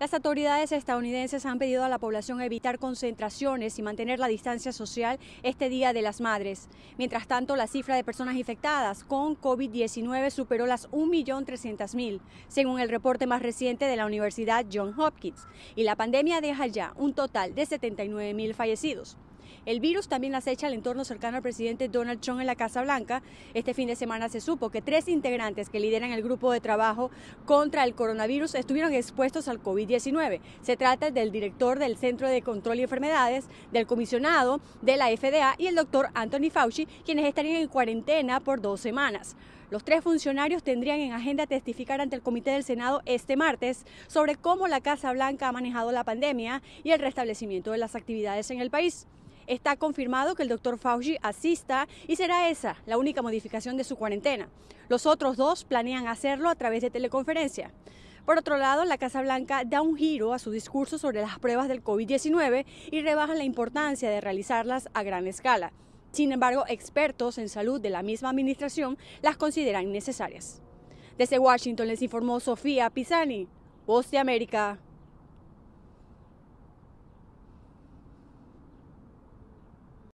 Las autoridades estadounidenses han pedido a la población evitar concentraciones y mantener la distancia social este Día de las Madres. Mientras tanto, la cifra de personas infectadas con COVID-19 superó las 1.300.000, según el reporte más reciente de la Universidad Johns Hopkins, y la pandemia deja ya un total de 79.000 fallecidos. El virus también acecha al entorno cercano al presidente Donald Trump en la Casa Blanca. Este fin de semana se supo que tres integrantes que lideran el grupo de trabajo contra el coronavirus estuvieron expuestos al COVID-19. Se trata del director del Centro de Control y Enfermedades, del comisionado de la FDA y el doctor Anthony Fauci, quienes estarían en cuarentena por dos semanas. Los tres funcionarios tendrían en agenda testificar ante el Comité del Senado este martes sobre cómo la Casa Blanca ha manejado la pandemia y el restablecimiento de las actividades en el país. Está confirmado que el doctor Fauci asista y será esa la única modificación de su cuarentena. Los otros dos planean hacerlo a través de teleconferencia. Por otro lado, la Casa Blanca da un giro a su discurso sobre las pruebas del COVID-19 y rebaja la importancia de realizarlas a gran escala. Sin embargo, expertos en salud de la misma administración las consideran necesarias. Desde Washington les informó Sofía Pisani, Voz de América.